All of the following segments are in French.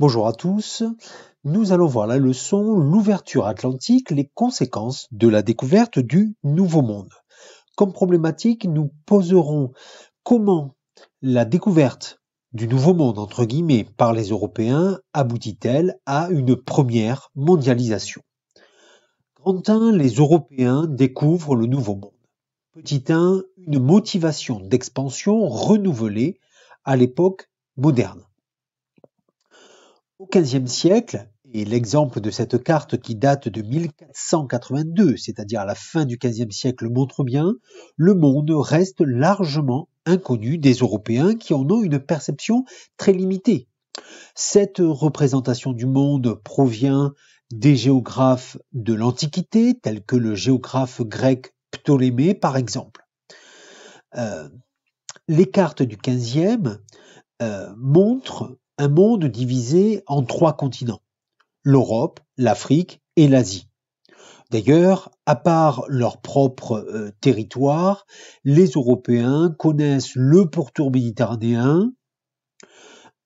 Bonjour à tous. Nous allons voir la leçon L'ouverture atlantique, les conséquences de la découverte du Nouveau Monde. Comme problématique, nous poserons comment la découverte du Nouveau Monde, entre guillemets, par les Européens aboutit-elle à une première mondialisation. Grand un, les Européens découvrent le Nouveau Monde. Petit un, une motivation d'expansion renouvelée à l'époque moderne. Au XVe siècle, et l'exemple de cette carte qui date de 1482, c'est-à-dire à la fin du XVe siècle, montre bien, le monde reste largement inconnu des Européens qui en ont une perception très limitée. Cette représentation du monde provient des géographes de l'Antiquité, tels que le géographe grec Ptolémée par exemple. Euh, les cartes du XVe euh, montrent un monde divisé en trois continents, l'Europe, l'Afrique et l'Asie. D'ailleurs, à part leur propre euh, territoire, les Européens connaissent le pourtour méditerranéen,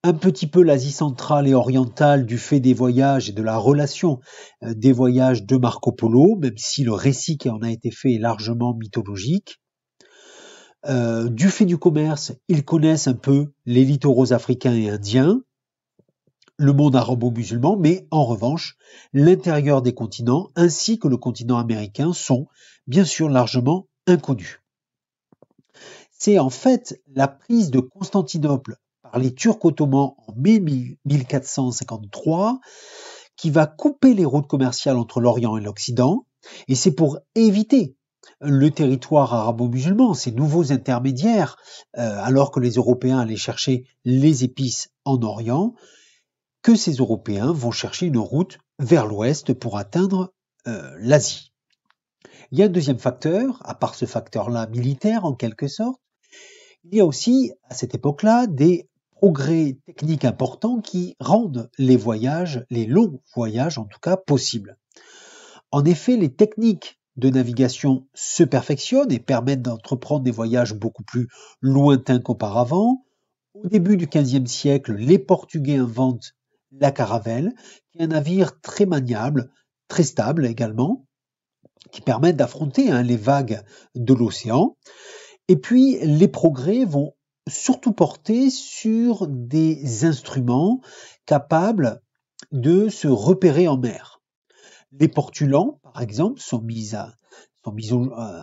un petit peu l'Asie centrale et orientale du fait des voyages et de la relation euh, des voyages de Marco Polo, même si le récit qui en a été fait est largement mythologique, euh, du fait du commerce, ils connaissent un peu les littoraux africains et indiens, le monde arabo-musulman, mais en revanche, l'intérieur des continents ainsi que le continent américain sont bien sûr largement inconnus. C'est en fait la prise de Constantinople par les Turcs ottomans en mai 1453 qui va couper les routes commerciales entre l'Orient et l'Occident, et c'est pour éviter le territoire arabo-musulman, ces nouveaux intermédiaires, euh, alors que les Européens allaient chercher les épices en Orient, que ces Européens vont chercher une route vers l'Ouest pour atteindre euh, l'Asie. Il y a un deuxième facteur, à part ce facteur-là militaire en quelque sorte, il y a aussi à cette époque-là des progrès techniques importants qui rendent les voyages, les longs voyages en tout cas, possibles. En effet, les techniques de navigation se perfectionnent et permettent d'entreprendre des voyages beaucoup plus lointains qu'auparavant. Au début du XVe siècle, les Portugais inventent la caravelle, qui est un navire très maniable, très stable également, qui permet d'affronter hein, les vagues de l'océan. Et puis, les progrès vont surtout porter sur des instruments capables de se repérer en mer. Les portulans, par exemple, sont mises, euh,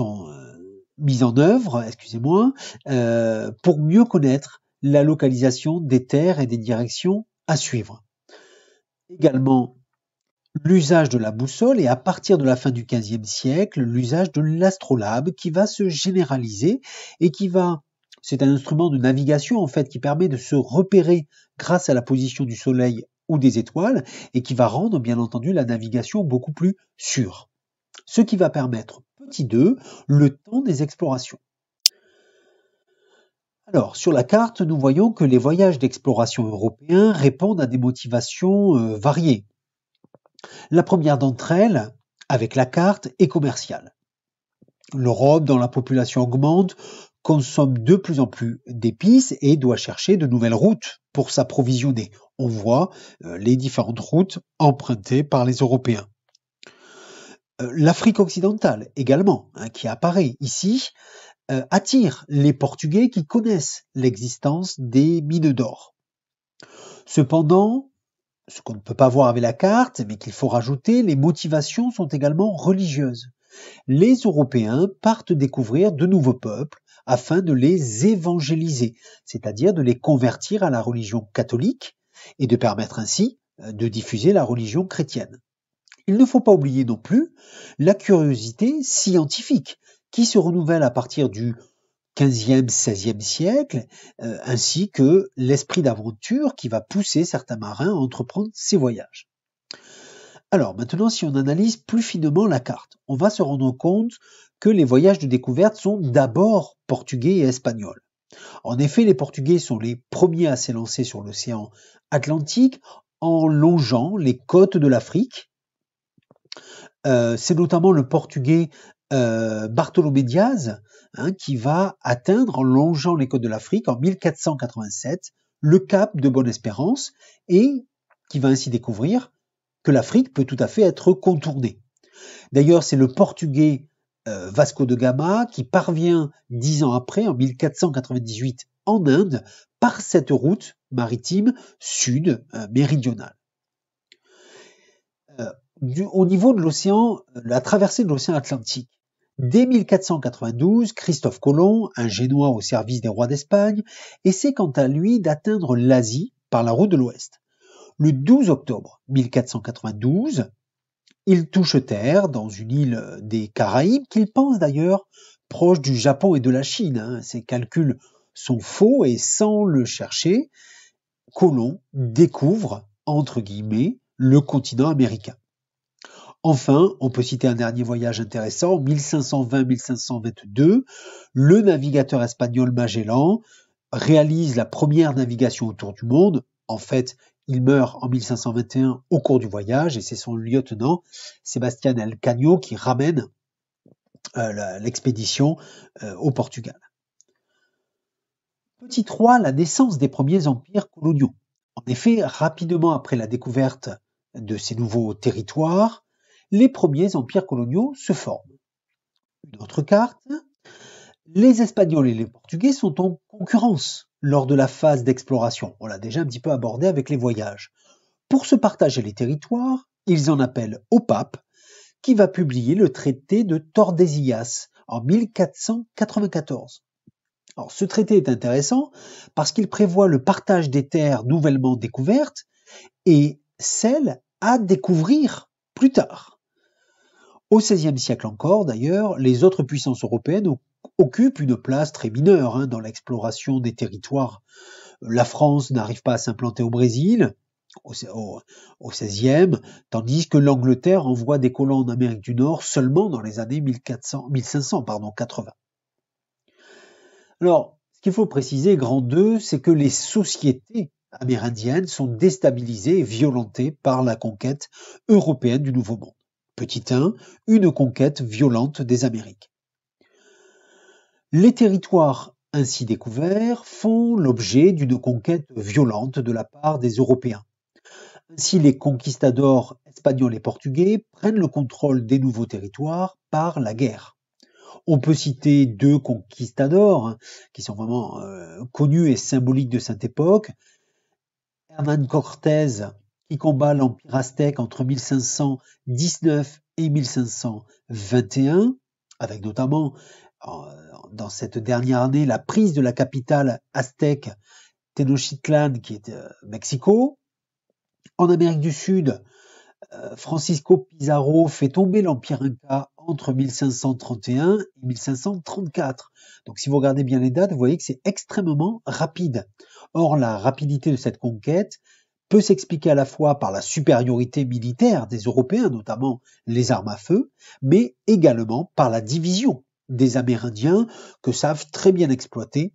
euh, en œuvre, excusez-moi, euh, pour mieux connaître la localisation des terres et des directions à suivre. Également, l'usage de la boussole et à partir de la fin du XVe siècle, l'usage de l'astrolabe qui va se généraliser et qui va c'est un instrument de navigation en fait qui permet de se repérer grâce à la position du soleil ou des étoiles, et qui va rendre bien entendu la navigation beaucoup plus sûre. Ce qui va permettre, petit 2, le temps des explorations. Alors, sur la carte, nous voyons que les voyages d'exploration européens répondent à des motivations euh, variées. La première d'entre elles, avec la carte, est commerciale. L'Europe, dont la population augmente, consomme de plus en plus d'épices et doit chercher de nouvelles routes pour s'approvisionner. On voit euh, les différentes routes empruntées par les Européens. Euh, L'Afrique occidentale également, hein, qui apparaît ici, euh, attire les Portugais qui connaissent l'existence des mines d'or. Cependant, ce qu'on ne peut pas voir avec la carte, mais qu'il faut rajouter, les motivations sont également religieuses. Les Européens partent découvrir de nouveaux peuples afin de les évangéliser, c'est-à-dire de les convertir à la religion catholique et de permettre ainsi euh, de diffuser la religion chrétienne. Il ne faut pas oublier non plus la curiosité scientifique qui se renouvelle à partir du 15e, 16e siècle, euh, ainsi que l'esprit d'aventure qui va pousser certains marins à entreprendre ces voyages. Alors maintenant, si on analyse plus finement la carte, on va se rendre compte que les voyages de découverte sont d'abord portugais et espagnols. En effet, les Portugais sont les premiers à s'élancer sur l'océan Atlantique en longeant les côtes de l'Afrique. Euh, c'est notamment le Portugais euh, Bartolomé Diaz hein, qui va atteindre en longeant les côtes de l'Afrique en 1487 le cap de Bonne-Espérance et qui va ainsi découvrir que l'Afrique peut tout à fait être contournée. D'ailleurs, c'est le portugais euh, Vasco de Gama, qui parvient dix ans après, en 1498, en Inde, par cette route maritime sud-méridionale. Euh, euh, au niveau de l'océan, la traversée de l'océan Atlantique, Dès 1492, Christophe Colomb, un Génois au service des rois d'Espagne, essaie quant à lui d'atteindre l'Asie par la route de l'Ouest. Le 12 octobre 1492, il touche terre dans une île euh, des Caraïbes qu'il pense d'ailleurs proche du Japon et de la Chine. Ses hein. calculs sont faux et sans le chercher, Colomb découvre, entre guillemets, le continent américain. Enfin, on peut citer un dernier voyage intéressant, 1520-1522, le navigateur espagnol Magellan réalise la première navigation autour du monde. En fait, il meurt en 1521 au cours du voyage et c'est son lieutenant, Sébastien Cagno qui ramène euh, l'expédition euh, au Portugal. Petit 3, la naissance des premiers empires coloniaux. En effet, rapidement après la découverte de ces nouveaux territoires, les premiers empires coloniaux se forment. Une autre carte, les Espagnols et les Portugais sont en concurrence lors de la phase d'exploration. On l'a déjà un petit peu abordé avec les voyages. Pour se partager les territoires, ils en appellent au pape, qui va publier le traité de Tordesillas en 1494. Alors, ce traité est intéressant parce qu'il prévoit le partage des terres nouvellement découvertes et celles à découvrir plus tard. Au XVIe siècle encore, d'ailleurs, les autres puissances européennes ont occupe une place très mineure hein, dans l'exploration des territoires. La France n'arrive pas à s'implanter au Brésil, au, au, 16e, tandis que l'Angleterre envoie des colons en Amérique du Nord seulement dans les années 1400, 1500, pardon, 80. Alors, ce qu'il faut préciser, grand 2, c'est que les sociétés amérindiennes sont déstabilisées et violentées par la conquête européenne du Nouveau Monde. Petit 1, une conquête violente des Amériques. Les territoires ainsi découverts font l'objet d'une conquête violente de la part des Européens. Ainsi les conquistadors espagnols et portugais prennent le contrôle des nouveaux territoires par la guerre. On peut citer deux conquistadors hein, qui sont vraiment euh, connus et symboliques de cette époque. Hernán Cortés, qui combat l'Empire aztèque entre 1519 et 1521, avec notamment dans cette dernière année la prise de la capitale aztèque Tenochtitlan, qui est euh, Mexico. En Amérique du Sud, euh, Francisco Pizarro fait tomber l'Empire Inca entre 1531 et 1534. Donc si vous regardez bien les dates, vous voyez que c'est extrêmement rapide. Or, la rapidité de cette conquête peut s'expliquer à la fois par la supériorité militaire des Européens, notamment les armes à feu, mais également par la division des Amérindiens que savent très bien exploiter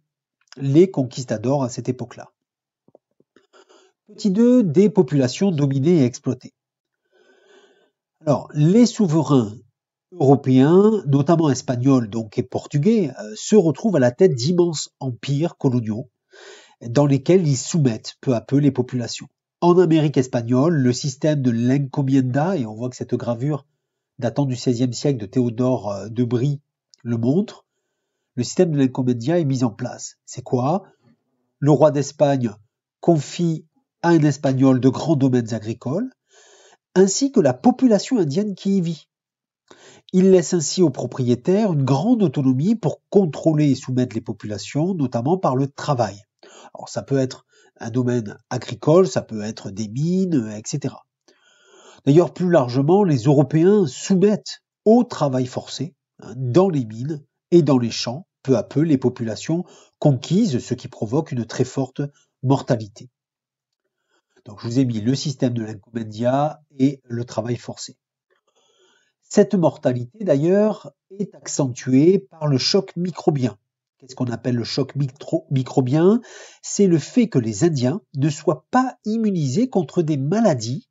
les conquistadors à cette époque-là. Petit 2, des populations dominées et exploitées. Alors, les souverains européens, notamment espagnols donc et portugais, euh, se retrouvent à la tête d'immenses empires coloniaux dans lesquels ils soumettent peu à peu les populations. En Amérique espagnole, le système de l'encomienda, et on voit que cette gravure datant du XVIe siècle de Théodore euh, de Brie le montre, le système de l'incomédia est mis en place. C'est quoi Le roi d'Espagne confie à un Espagnol de grands domaines agricoles, ainsi que la population indienne qui y vit. Il laisse ainsi aux propriétaires une grande autonomie pour contrôler et soumettre les populations, notamment par le travail. Alors ça peut être un domaine agricole, ça peut être des mines, euh, etc. D'ailleurs, plus largement, les Européens soumettent au travail forcé Hein, dans les mines et dans les champs peu à peu les populations conquises, ce qui provoque une très forte mortalité. Donc je vous ai mis le système de l'incomendia et le travail forcé. Cette mortalité d'ailleurs est accentuée par le choc microbien. Qu'est-ce qu'on appelle le choc microbien C'est le fait que les Indiens ne soient pas immunisés contre des maladies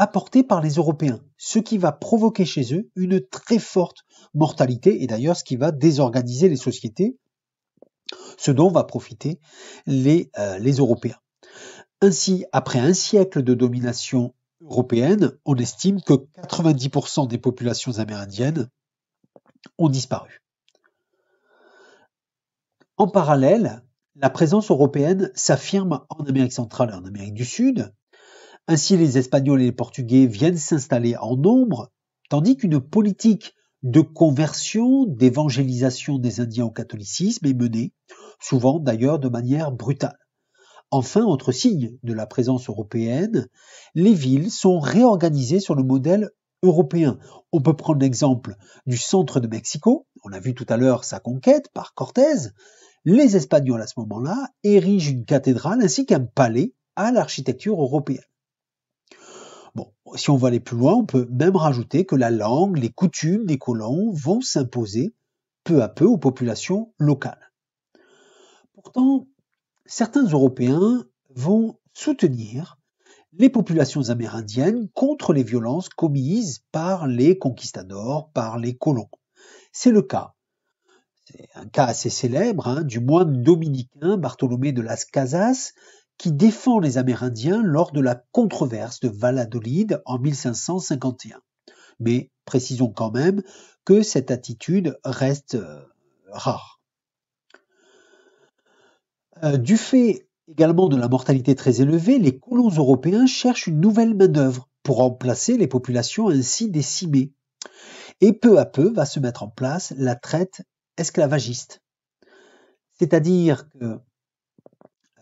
apporté par les Européens, ce qui va provoquer chez eux une très forte mortalité et d'ailleurs ce qui va désorganiser les sociétés, ce dont va profiter les, euh, les Européens. Ainsi, après un siècle de domination européenne, on estime que 90% des populations amérindiennes ont disparu. En parallèle, la présence européenne s'affirme en Amérique centrale et en Amérique du Sud, ainsi, les Espagnols et les Portugais viennent s'installer en nombre, tandis qu'une politique de conversion, d'évangélisation des Indiens au catholicisme est menée, souvent d'ailleurs de manière brutale. Enfin, autre signe de la présence européenne, les villes sont réorganisées sur le modèle européen. On peut prendre l'exemple du centre de Mexico, on a vu tout à l'heure sa conquête par Cortés. Les Espagnols à ce moment-là érigent une cathédrale ainsi qu'un palais à l'architecture européenne si on va aller plus loin, on peut même rajouter que la langue, les coutumes des colons vont s'imposer peu à peu aux populations locales. Pourtant, certains Européens vont soutenir les populations amérindiennes contre les violences commises par les conquistadors, par les colons. C'est le cas. C'est un cas assez célèbre hein, du moine dominicain Bartholomé de las Casas qui défend les Amérindiens lors de la controverse de Valladolid en 1551. Mais précisons quand même que cette attitude reste euh, rare. Euh, du fait également de la mortalité très élevée, les colons européens cherchent une nouvelle main-d'œuvre pour remplacer les populations ainsi décimées. Et peu à peu va se mettre en place la traite esclavagiste. C'est-à-dire que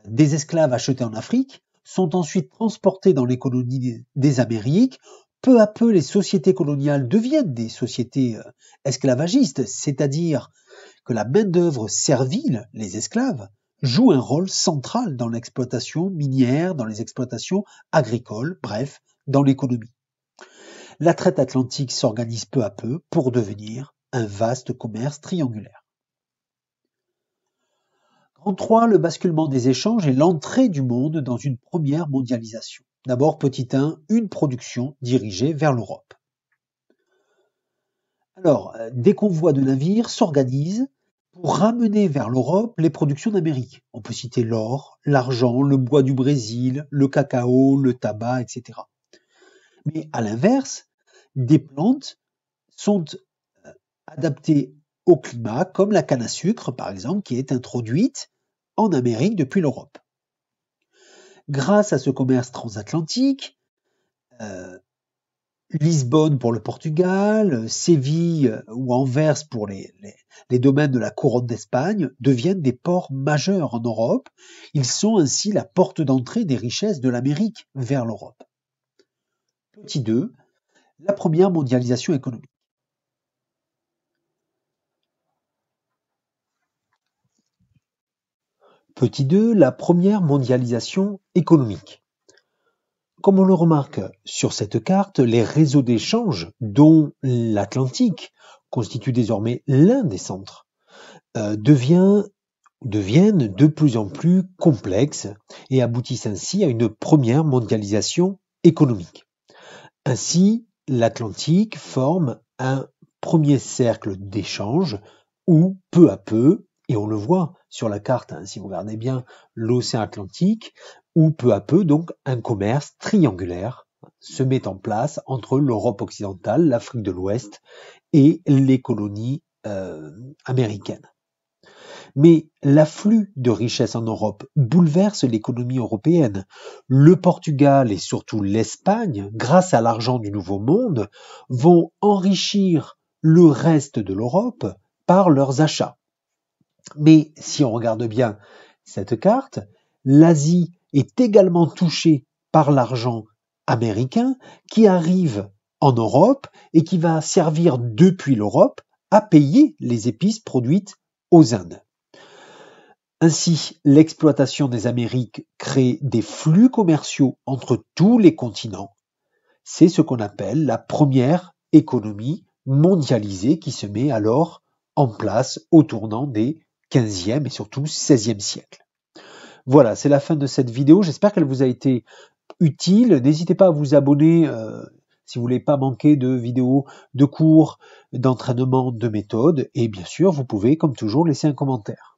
des esclaves achetés en Afrique sont ensuite transportés dans les colonies des Amériques. Peu à peu, les sociétés coloniales deviennent des sociétés euh, esclavagistes, c'est-à-dire que la main-d'œuvre servile, les esclaves, joue un rôle central dans l'exploitation minière, dans les exploitations agricoles, bref, dans l'économie. La traite atlantique s'organise peu à peu pour devenir un vaste commerce triangulaire. En 3, le basculement des échanges et l'entrée du monde dans une première mondialisation. D'abord, petit 1, une production dirigée vers l'Europe. Alors, euh, des convois de navires s'organisent pour ramener vers l'Europe les productions d'Amérique. On peut citer l'or, l'argent, le bois du Brésil, le cacao, le tabac, etc. Mais à l'inverse, des plantes sont euh, adaptées au climat, comme la canne à sucre, par exemple, qui est introduite en Amérique depuis l'Europe. Grâce à ce commerce transatlantique, euh, Lisbonne pour le Portugal, Séville euh, ou Anvers pour les, les domaines de la couronne d'Espagne deviennent des ports majeurs en Europe. Ils sont ainsi la porte d'entrée des richesses de l'Amérique vers l'Europe. Petit 2. La première mondialisation économique. Petit 2, la première mondialisation économique. Comme on le remarque sur cette carte, les réseaux d'échanges, dont l'Atlantique constitue désormais l'un des centres, euh, deviennent de plus en plus complexes et aboutissent ainsi à une première mondialisation économique. Ainsi, l'Atlantique forme un premier cercle d'échanges où, peu à peu, et on le voit sur la carte, hein, si vous regardez bien l'océan Atlantique, où peu à peu, donc, un commerce triangulaire se met en place entre l'Europe occidentale, l'Afrique de l'Ouest et les colonies euh, américaines. Mais l'afflux de richesses en Europe bouleverse l'économie européenne. Le Portugal et surtout l'Espagne, grâce à l'argent du Nouveau Monde, vont enrichir le reste de l'Europe par leurs achats. Mais si on regarde bien cette carte, l'Asie est également touchée par l'argent américain qui arrive en Europe et qui va servir depuis l'Europe à payer les épices produites aux Indes. Ainsi, l'exploitation des Amériques crée des flux commerciaux entre tous les continents. C'est ce qu'on appelle la première économie mondialisée qui se met alors en place au tournant des 15e et surtout 16e siècle. Voilà, c'est la fin de cette vidéo. J'espère qu'elle vous a été utile. N'hésitez pas à vous abonner euh, si vous voulez pas manquer de vidéos, de cours, d'entraînement, de méthodes. Et bien sûr, vous pouvez, comme toujours, laisser un commentaire.